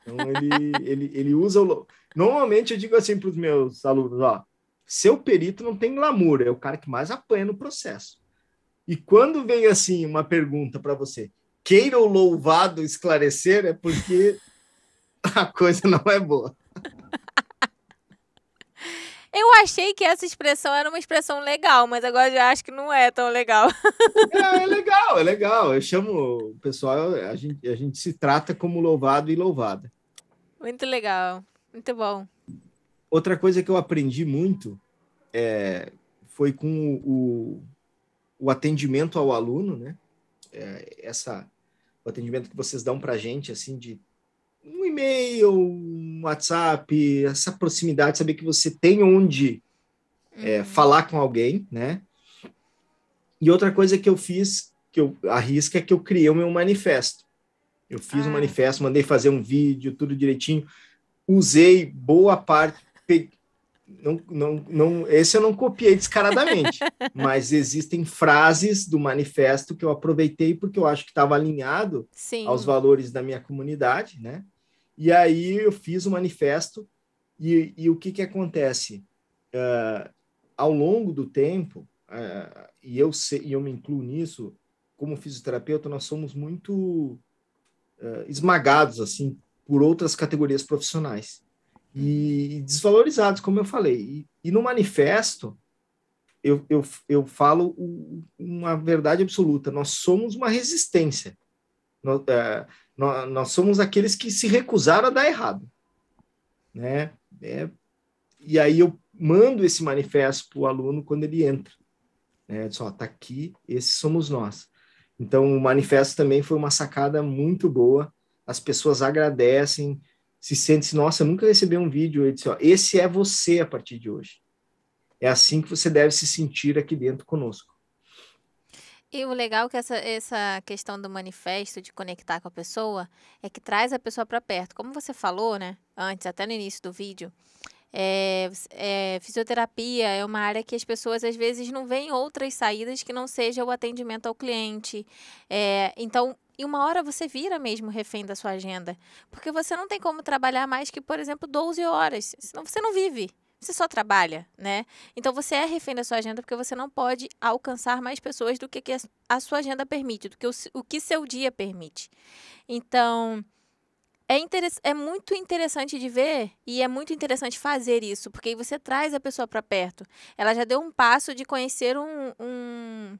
Então, ele, ele, ele usa o. Normalmente, eu digo assim para os meus alunos: ó, seu perito não tem glamour, é o cara que mais apanha no processo. E quando vem assim uma pergunta para você, queira o louvado esclarecer, é porque a coisa não é boa. Eu achei que essa expressão era uma expressão legal, mas agora já acho que não é tão legal. É, é legal, é legal. Eu chamo o pessoal, a gente, a gente se trata como louvado e louvada. Muito legal, muito bom. Outra coisa que eu aprendi muito é, foi com o, o, atendimento ao aluno, né? É, essa, o atendimento que vocês dão para a gente, assim, de um e-mail, um WhatsApp, essa proximidade, saber que você tem onde é, uhum. falar com alguém, né? E outra coisa que eu fiz, que eu arrisco, é que eu criei o meu manifesto. Eu fiz ah. um manifesto, mandei fazer um vídeo, tudo direitinho. Usei boa parte. Pe... Não, não, não, esse eu não copiei descaradamente, mas existem frases do manifesto que eu aproveitei porque eu acho que estava alinhado Sim. aos valores da minha comunidade, né? E aí eu fiz o manifesto e, e, o que, que acontece? Uh, ao longo do tempo, uh, e eu, e eu me incluo nisso, como fisioterapeuta, nós somos muito uh, esmagados assim por outras categorias profissionais e, e desvalorizados, como eu falei. E, e no manifesto, eu, eu, eu falo uma verdade absoluta: nós somos uma resistência. Nós, é, nós, nós somos aqueles que se recusaram a dar errado, né? É, e aí eu mando esse manifesto para o aluno quando ele entra. Né? Só está aqui, esses somos nós. Então o manifesto também foi uma sacada muito boa. As pessoas agradecem, se sentem, nossa, nunca recebi um vídeo. Ele disse, ó, esse é você a partir de hoje. É assim que você deve se sentir aqui dentro conosco. E o legal é que essa, essa questão do manifesto, de conectar com a pessoa, é que traz a pessoa para perto. Como você falou, né, antes, até no início do vídeo, é, é, fisioterapia é uma área que as pessoas às vezes não veem outras saídas que não seja o atendimento ao cliente. É, então, e uma hora você vira mesmo refém da sua agenda. Porque você não tem como trabalhar mais que, por exemplo, 12 horas. Senão você não vive você só trabalha, né? Então você é refém da sua agenda porque você não pode alcançar mais pessoas do que a sua agenda permite, do que o, o que seu dia permite. Então, é, é, muito interessante de ver e é muito interessante fazer isso, porque você traz a pessoa para perto. Ela já deu um passo de conhecer um, um,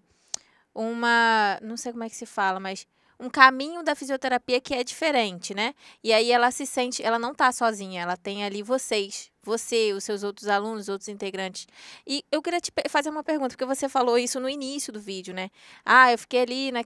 uma. Não sei como é que se fala, mas um caminho da fisioterapia que é diferente, né? E aí ela se sente, ela não está sozinha, ela tem ali vocês, você, os seus outros alunos, outros integrantes. E eu queria te fazer uma pergunta, porque você falou isso no início do vídeo, né? Ah, eu fiquei ali, né,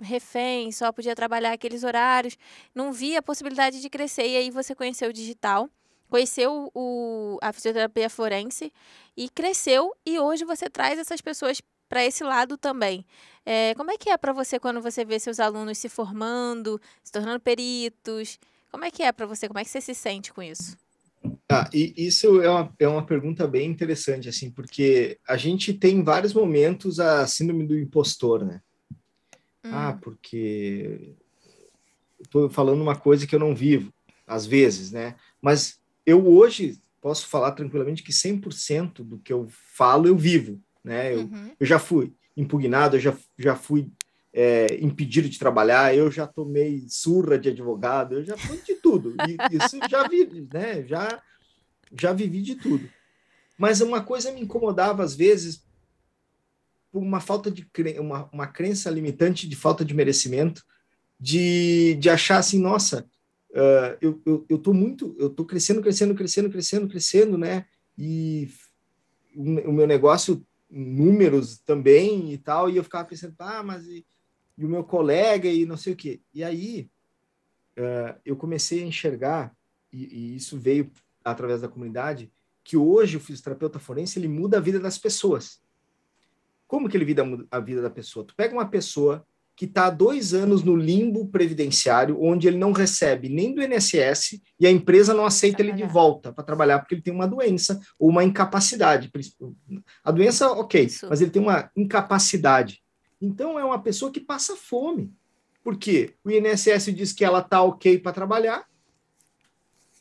refém, só podia trabalhar aqueles horários, não via a possibilidade de crescer. E aí você conheceu o digital, conheceu o, a fisioterapia forense e cresceu. E hoje você traz essas pessoas para esse lado também. É, como é que é para você quando você vê seus alunos se formando, se tornando peritos? Como é que é para você? Como é que você se sente com isso? Ah, e isso é uma, é uma pergunta bem interessante, assim, porque a gente tem em vários momentos a síndrome do impostor, né? Hum. Ah, porque estou falando uma coisa que eu não vivo, às vezes, né? Mas eu hoje posso falar tranquilamente que 100% do que eu falo eu vivo né? Eu, uhum. eu já fui impugnado, eu já, já fui é, impedido de trabalhar, eu já tomei surra de advogado, eu já fui de tudo. E, isso já vi, né? Já, já vivi de tudo. Mas uma coisa me incomodava às vezes por uma falta de cre... uma, uma crença limitante de falta de merecimento, de, de achar assim, nossa, uh, eu, eu, eu tô muito, eu tô crescendo, crescendo, crescendo, crescendo, crescendo, né? E o meu negócio números também e tal, e eu ficava pensando, ah, mas e, e o meu colega e não sei o quê. E aí uh, eu comecei a enxergar, e, e, isso veio através da comunidade, que hoje o fisioterapeuta forense ele muda a vida das pessoas. Como que ele muda a vida da pessoa? Tu pega uma pessoa que está há dois anos no limbo previdenciário, onde ele não recebe nem do INSS e a empresa não aceita ele de volta para trabalhar porque ele tem uma doença ou uma incapacidade. A doença, ok, Isso. mas ele tem uma incapacidade. Então é uma pessoa que passa fome, porque o INSS diz que ela está ok para trabalhar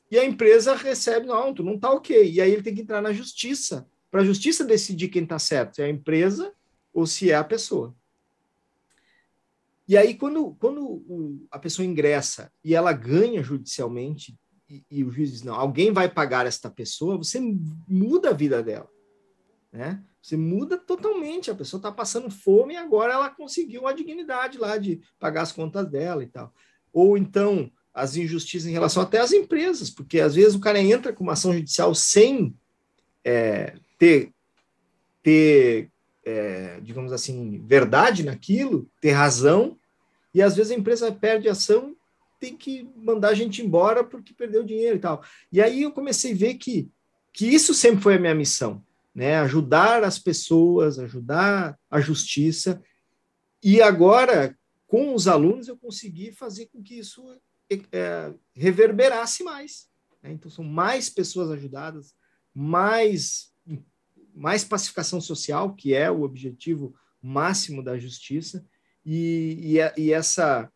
e a empresa recebe, não, tu não está ok. E aí ele tem que entrar na justiça, para a justiça decidir quem está certo, se é a empresa ou se é a pessoa. E aí, quando, quando o, a pessoa ingressa e ela ganha judicialmente, e, e, o juiz diz, não, alguém vai pagar esta pessoa, você muda a vida dela, né? Você muda totalmente, a pessoa está passando fome e agora ela conseguiu a dignidade lá de pagar as contas dela e tal. Ou então, as injustiças em relação até às empresas, porque às vezes o cara entra com uma ação judicial sem é, ter, ter é, digamos assim, verdade naquilo, ter razão, e às vezes a empresa perde ação, tem que mandar a gente embora porque perdeu dinheiro e tal. E aí eu comecei a ver que, que isso sempre foi a minha missão, né? Ajudar as pessoas, ajudar a justiça. E agora, com os alunos, eu consegui fazer com que isso é, é reverberasse mais. Né? Então, são mais pessoas ajudadas, mais mais pacificação social, que é o objetivo máximo da justiça, e, e, e essa,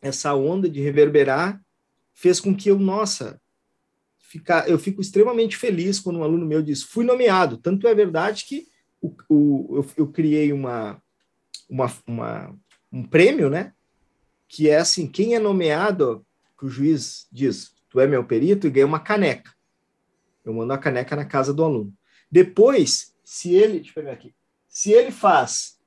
essa onda de reverberar fez com que eu, nossa, ficar, eu fico extremamente feliz quando um aluno meu diz, fui nomeado. Tanto é verdade que o, o eu, eu, criei uma, uma, uma, um prêmio, né? Que é assim, quem é nomeado, que o juiz diz, tu é meu perito, e ganha uma caneca. Eu mando a caneca na casa do aluno. Depois, se ele, deixa eu pegar aqui, se ele faz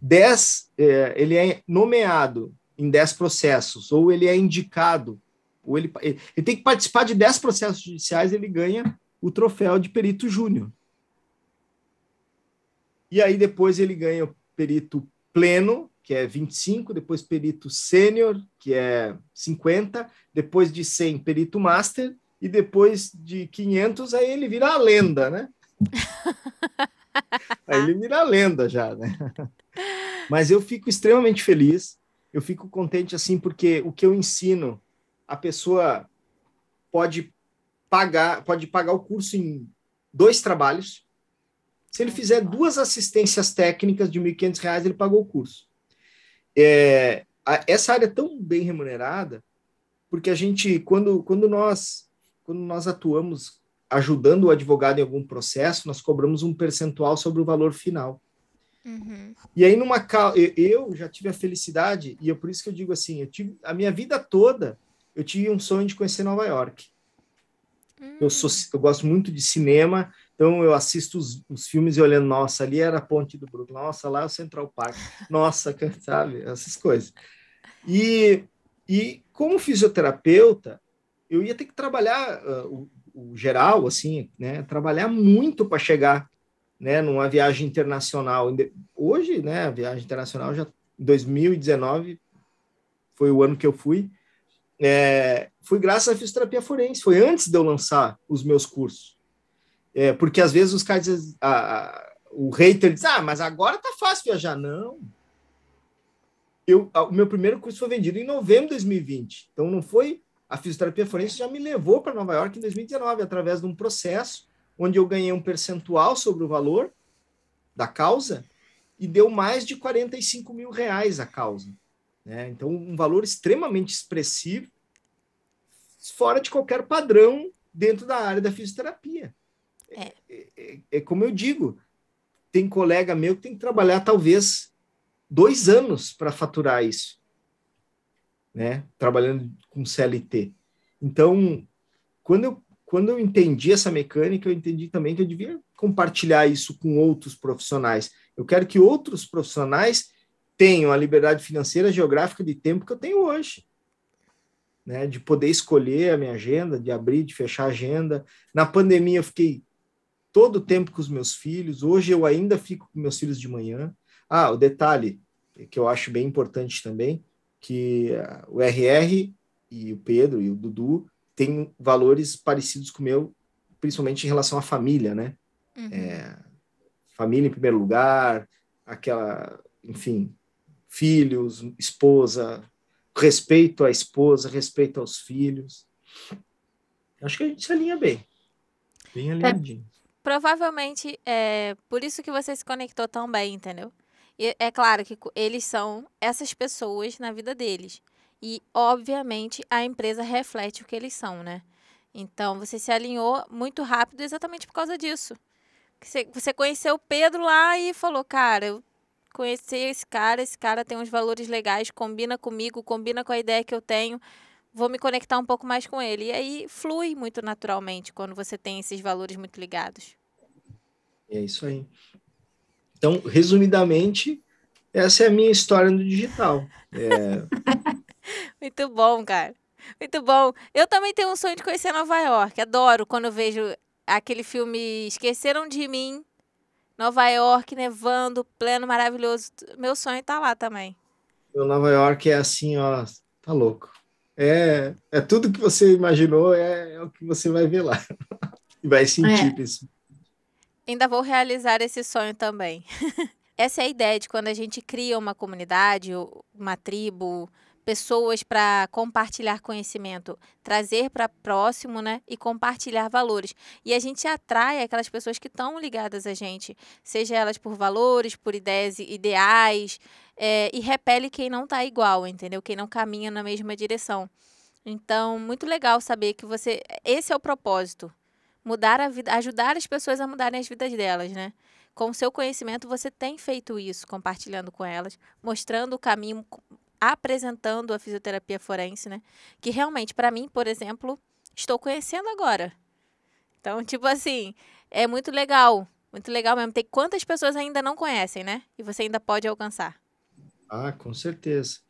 10, é, ele é nomeado em 10 processos, ou ele é indicado, ou ele, ele, ele tem que participar de 10 processos judiciais, ele ganha o troféu de perito júnior. E aí depois ele ganha o perito pleno, que é 25, depois perito sênior, que é 50, depois de 100, perito master, e depois de 500, aí ele vira a lenda, né? Aí ele a lenda já, né? Mas eu fico extremamente feliz, eu fico contente assim, porque o que eu ensino, a pessoa pode pagar, pode pagar o curso em dois trabalhos. Se ele fizer duas assistências técnicas de R$ 1.500, ele pagou o curso. É, a, essa área é tão bem remunerada, porque a gente, quando, quando, nós, quando nós atuamos ajudando o advogado em algum processo, nós cobramos um percentual sobre o valor final. Uhum. E aí, numa eu já tive a felicidade, e é por isso que eu digo assim: eu tive a minha vida toda, eu tive um sonho de conhecer Nova York. Uhum. Eu, sou, hum. eu gosto muito de cinema, então eu assisto os, os, filmes e olhando, nossa, ali era a Ponte do Brooklyn, nossa, lá é o Central Park, nossa, sabe, essas coisas. E, e como fisioterapeuta, eu ia ter que trabalhar uh, o geral, assim, né, trabalhar muito para chegar, né, numa viagem internacional. Hoje, né, a viagem internacional já 2019 foi o ano que eu fui. É, fui graças à fisioterapia forense, foi antes de eu lançar os meus cursos. É, porque às vezes os caras dizem, a, a, o hater diz, ah, mas agora tá fácil viajar. Não. Eu, a, o meu primeiro curso foi vendido em novembro de 2020, então não foi a fisioterapia forense já me levou para Nova York em 2019, através de um processo onde eu ganhei um percentual sobre o valor da causa e deu mais de 45 mil reais a causa. Né? Então, um valor extremamente expressivo, fora de qualquer padrão dentro da área da fisioterapia. É, é, é, é, é como eu digo, tem colega meu que tem que trabalhar talvez dois anos para faturar isso né, trabalhando com CLT. Então, quando eu, quando eu entendi essa mecânica, eu entendi também que eu devia compartilhar isso com outros profissionais. Eu quero que outros profissionais tenham a liberdade financeira, geográfica de tempo que eu tenho hoje. Né, de poder escolher a minha agenda, de abrir, de fechar a agenda. Na pandemia, eu fiquei todo o tempo com os meus filhos. Hoje, eu ainda fico com meus filhos de manhã. Ah, o detalhe que eu acho bem importante também que o RR e o Pedro e o Dudu têm valores parecidos com o meu, principalmente em relação à família, né? Uhum. É, família em primeiro lugar, aquela, enfim, filhos, esposa, respeito à esposa, respeito aos filhos. Acho que a gente se alinha bem. Bem é, alinhadinho. É, provavelmente é por isso que você se conectou tão bem, entendeu? é claro que eles são essas pessoas na vida deles. E, obviamente, a empresa reflete o que eles são, né? Então, você se alinhou muito rápido exatamente por causa disso. Você conheceu o Pedro lá e falou, cara, eu conheci esse cara, esse cara tem uns valores legais, combina comigo, combina com a ideia que eu tenho, vou me conectar um pouco mais com ele. E aí flui muito naturalmente quando você tem esses valores muito ligados. É isso aí. Então, resumidamente, essa é a minha história no digital. É... Muito bom, cara. Muito bom. Eu também tenho um sonho de conhecer Nova York. Adoro quando eu vejo aquele filme Esqueceram de Mim, Nova York, nevando, pleno, maravilhoso. Meu sonho tá lá também. Meu Nova York é assim, ó, tá louco. É, é tudo que você imaginou, é, é o que você vai ver lá. e vai sentir é. isso. Ainda vou realizar esse sonho também. Essa é a ideia de quando a gente cria uma comunidade, uma tribo, pessoas para compartilhar conhecimento, trazer para próximo, né, e compartilhar valores. E a gente atrai aquelas pessoas que estão ligadas a gente, seja elas por valores, por ideias, ideais, é, e repele quem não está igual, entendeu? Quem não caminha na mesma direção. Então, muito legal saber que você, esse é o propósito mudar a vida, ajudar as pessoas a mudarem as vidas delas, né? Com o seu conhecimento, você tem feito isso, compartilhando com elas, mostrando o caminho, apresentando a fisioterapia forense, né? Que realmente, para mim, por exemplo, estou conhecendo agora. Então, tipo assim, é muito legal, muito legal mesmo. Tem quantas pessoas ainda não conhecem, né? E você ainda pode alcançar. Ah, com certeza.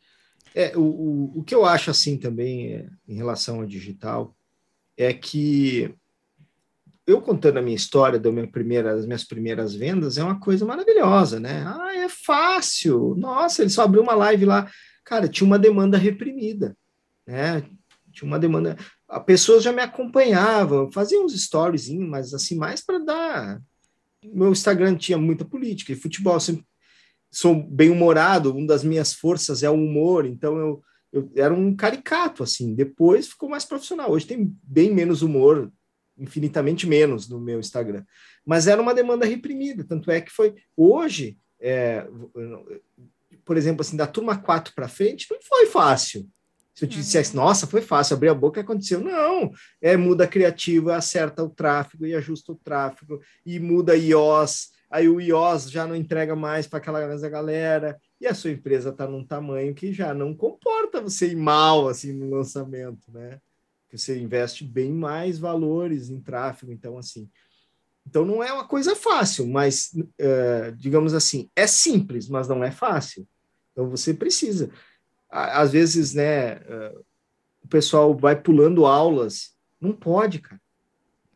É, o, o, o que eu acho assim também é, em relação ao digital é que eu contando a minha história da minha primeira, das minhas primeiras vendas é uma coisa maravilhosa, né? Ah, é fácil. Nossa, ele só abriu uma live lá. Cara, tinha uma demanda reprimida, né? Tinha uma demanda. A pessoas já me acompanhavam, faziam uns stories, mas assim, mais para dar. Meu Instagram tinha muita política e futebol. sempre sou bem humorado, uma das minhas forças é o humor, então eu, eu era um caricato, assim. Depois ficou mais profissional. Hoje tem bem menos humor infinitamente menos no meu Instagram. Mas era uma demanda reprimida, tanto é que foi hoje, é, por exemplo, assim, da turma 4 para frente, não foi fácil. Se eu te uhum. dissesse, nossa, foi fácil, abrir a boca aconteceu. Não, é muda criativa, é, acerta o tráfego e ajusta o tráfego, e muda IOS, aí o IOS já não entrega mais para aquela galera, e a sua empresa está num tamanho que já não comporta você ir mal assim no lançamento, né? que você investe bem mais valores em tráfego, então assim. Então não é uma coisa fácil, mas uh, digamos assim, é simples, mas não é fácil. Então você precisa. Às vezes, né, uh, o pessoal vai pulando aulas, não pode, cara.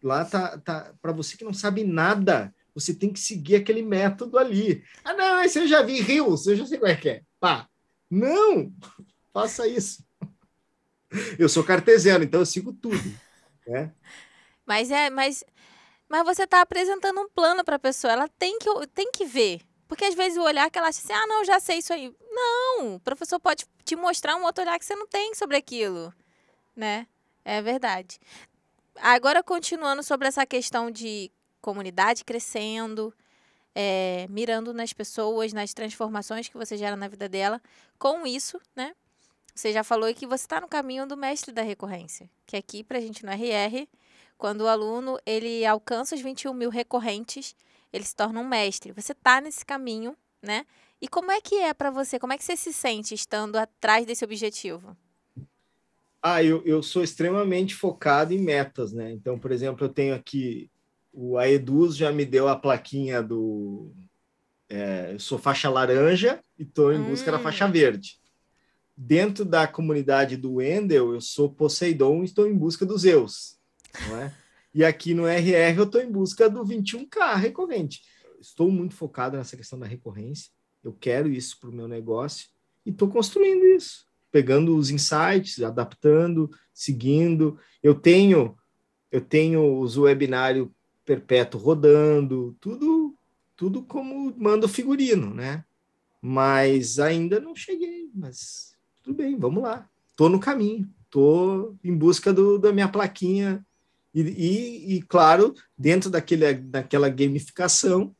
Lá tá, tá para você que não sabe nada, você tem que seguir aquele método ali. Ah, não, esse eu já vi rios, eu já sei como é que é. Pá. Não, faça isso. eu sou cartesiano, então eu sigo tudo. Né? Mas é, mas, mas você está apresentando um plano para a pessoa, ela tem que, tem que ver. Porque às vezes o olhar que ela acha assim, ah, não, já sei isso aí. Não, o professor pode te mostrar um outro olhar que você não tem sobre aquilo, né? É verdade. Agora, continuando sobre essa questão de comunidade crescendo, é, mirando nas pessoas, nas transformações que você gera na vida dela, com isso, né? Você já falou que você está no caminho do mestre da recorrência, que aqui para a gente no RR, quando o aluno ele alcança os 21 mil recorrentes, ele se torna um mestre. Você está nesse caminho, né? E como é que é para você? Como é que você se sente estando atrás desse objetivo? Ah, eu, eu sou extremamente focado em metas, né? Então, por exemplo, eu tenho aqui o Aeduz já me deu a plaquinha do é, eu sou faixa laranja e estou em hum. busca da faixa hum. verde dentro da comunidade do Wendel, eu sou Poseidon e estou em busca dos Zeus, não é? E aqui no RR eu estou em busca do 21K recorrente. Estou muito focado nessa questão da recorrência. Eu quero isso para o meu negócio e estou construindo isso, pegando os insights, adaptando, seguindo. Eu tenho eu tenho os webinário perpétuo rodando, tudo tudo como manda o figurino, né? Mas ainda não cheguei, mas tudo bem, vamos lá. Estou no caminho, estou em busca do, da minha plaquinha. E, e, e, claro, dentro daquele, daquela gamificação,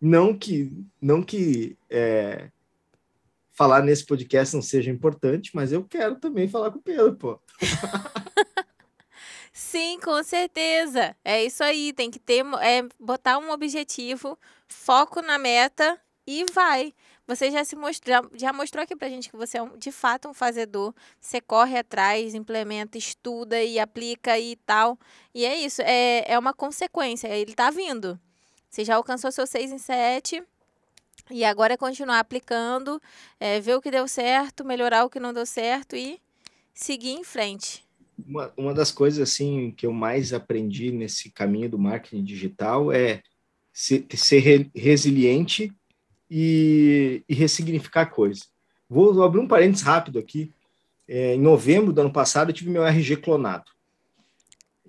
não que, não que é, falar nesse podcast não seja importante, mas eu quero também falar com o Pedro, pô. Sim, com certeza. É isso aí. Tem que ter, é, botar um objetivo, foco na meta e vai. Você já se mostrou, já mostrou aqui pra gente que você é um, de fato um fazedor. Você corre atrás, implementa, estuda e aplica e tal. E é isso, é, é uma consequência, ele tá vindo. Você já alcançou seu 6 em 7. E agora é continuar aplicando, é, ver o que deu certo, melhorar o que não deu certo e seguir em frente. Uma, uma das coisas assim que eu mais aprendi nesse caminho do marketing digital é ser, ser resiliente e, e ressignificar a coisa. Vou abrir um parênteses rápido aqui. É, em novembro do ano passado, eu tive meu RG clonado.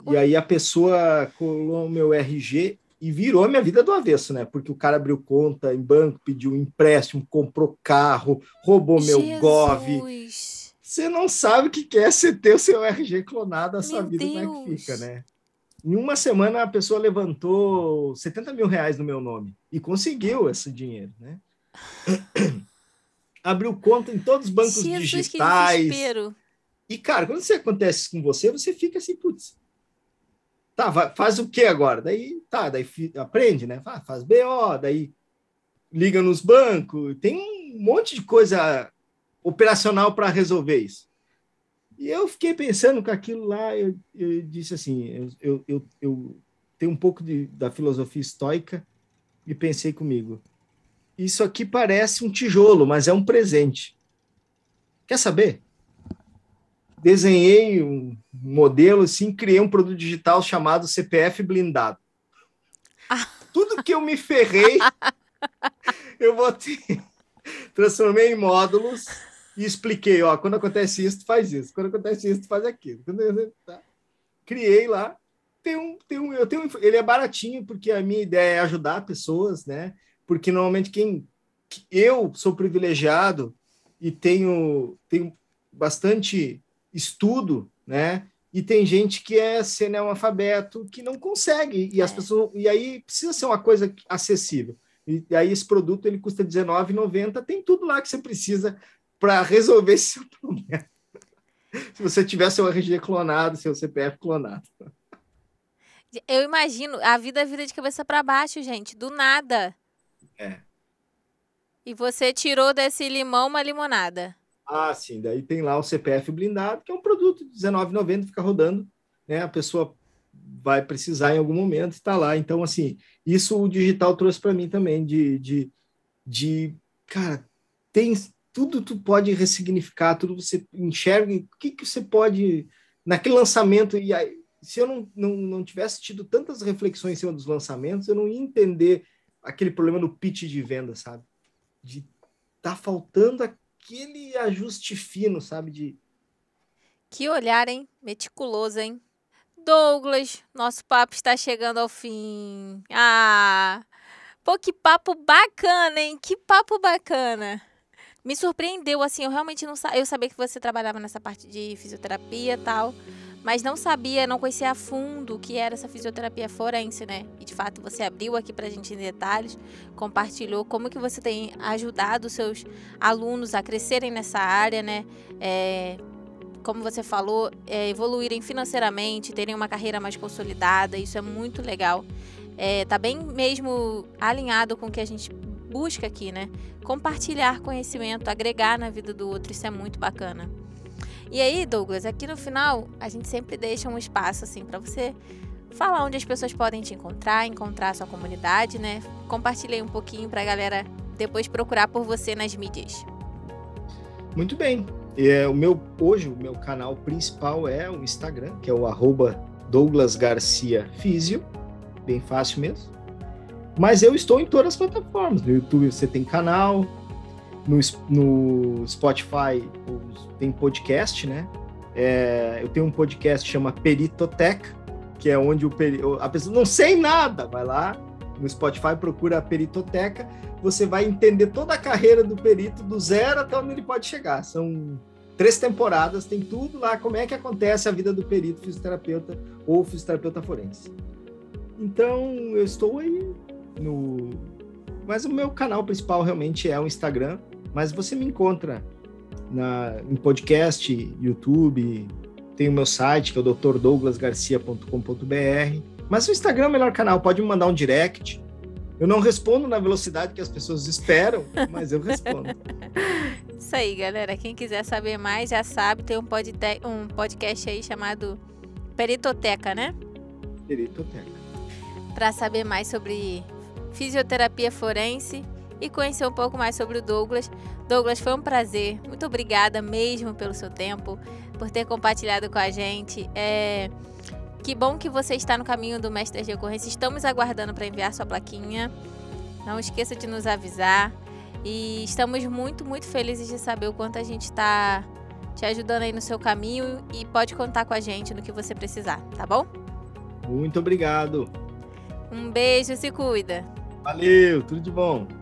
E aí a pessoa colou meu RG e virou minha vida do avesso, né? Porque o cara abriu conta em banco, pediu empréstimo, comprou carro, roubou Jesus. meu GOV. Você não sabe o que quer é você ter o seu RG clonado, a sua vida Deus. como é que fica, né? Em uma semana a pessoa levantou 70 mil reais no meu nome e conseguiu esse dinheiro, né? Abriu conta em todos os bancos Jesus, digitais. e, cara, quando isso acontece com você, você fica assim, putz, tá, vai, faz o que agora? Daí, tá, daí aprende, né? faz BO, daí liga nos bancos, tem um monte de coisa operacional para resolver isso. E eu fiquei pensando com aquilo lá, eu, eu disse assim, eu, eu, eu, tenho um pouco de, da filosofia estoica e pensei comigo, isso aqui parece um tijolo, mas é um presente. Quer saber? Desenhei um modelo, assim, criei um produto digital chamado CPF blindado. Tudo que eu me ferrei, eu ter... transformei em módulos e expliquei, ó, quando acontece isso, faz isso, quando acontece isso, faz aquilo. Eu, tá? Criei lá. Tem um, tem um, eu tenho, ele é baratinho porque a minha ideia é ajudar pessoas, né? Porque normalmente quem eu sou privilegiado e tenho, tenho bastante estudo, né? E tem gente que é semi alfabeto que não consegue e as é. pessoas e aí precisa ser uma coisa acessível. E aí esse produto ele custa R$19,90, tem tudo lá que você precisa para resolver esse seu problema. se você tiver seu RG clonado, seu CPF clonado. Eu imagino, a vida é vida de cabeça para baixo, gente, do nada. É. E você tirou desse limão uma limonada. Ah, sim, daí tem lá o CPF blindado, que é um produto de R$19,90, fica rodando, né? A pessoa vai precisar em algum momento está lá. Então, assim, isso o digital trouxe para mim também, de, de, de cara, tem, tudo tu pode ressignificar, tudo você enxerga, o que, que você pode, naquele lançamento, e aí, se eu não, não, não tivesse tido tantas reflexões em cima dos lançamentos, eu não ia entender aquele problema do pitch de venda, sabe? De tá faltando aquele ajuste fino, sabe? De... Que olhar, hein? Meticuloso, hein? Douglas, nosso papo está chegando ao fim. Ah, pô, que papo bacana, hein? Que papo bacana me surpreendeu, assim, eu realmente não sabia. Eu sabia que você trabalhava nessa parte de fisioterapia e tal, mas não sabia, não conhecia a fundo o que era essa fisioterapia forense, né? E de fato você abriu aqui pra gente em detalhes, compartilhou como que você tem ajudado seus alunos a crescerem nessa área, né? É, como você falou, é, evoluírem financeiramente, terem uma carreira mais consolidada, isso é muito legal. É, tá bem mesmo alinhado com o que a gente busca aqui, né? Compartilhar conhecimento, agregar na vida do outro, isso é muito bacana. E aí, Douglas, aqui no final a gente sempre deixa um espaço assim para você falar onde as pessoas podem te encontrar, encontrar a sua comunidade, né? Compartilhei um pouquinho para a galera depois procurar por você nas mídias. Muito bem. É, o meu hoje o meu canal principal é o Instagram, que é o @douglasgarciafisio, bem fácil mesmo. Mas eu estou em todas as plataformas. No YouTube você tem canal, no, no Spotify tem podcast, né? É, eu tenho um podcast que chama Peritoteca, que é onde o peri... a pessoa não sei nada, vai lá no Spotify, procura a Peritoteca, você vai entender toda a carreira do perito, do zero até onde ele pode chegar. São três temporadas, tem tudo lá, como é que acontece a vida do perito, fisioterapeuta ou fisioterapeuta forense. Então, eu estou aí no. Mas o meu canal principal realmente é o Instagram. Mas você me encontra na, em podcast, YouTube, tem o meu site, que é o drdouglasgarcia.com.br. Mas o Instagram é o melhor canal, pode me mandar um direct. Eu não respondo na velocidade que as pessoas esperam, mas eu respondo. Isso aí, galera. Quem quiser saber mais já sabe, tem um, um podcast aí chamado Peritoteca, né? Peritoteca. Para saber mais sobre fisioterapia forense e conhecer um pouco mais sobre o Douglas. Douglas, foi um prazer. Muito obrigada mesmo pelo seu tempo, por ter compartilhado com a gente. É... Que bom que você está no caminho do Mestre de Ocorrência. Estamos aguardando para enviar sua plaquinha. Não esqueça de nos avisar. E estamos muito, muito felizes de saber o quanto a gente está te ajudando aí no seu caminho e pode contar com a gente no que você precisar, tá bom? Muito obrigado. Um beijo, se cuida. Valeu, tudo de bom.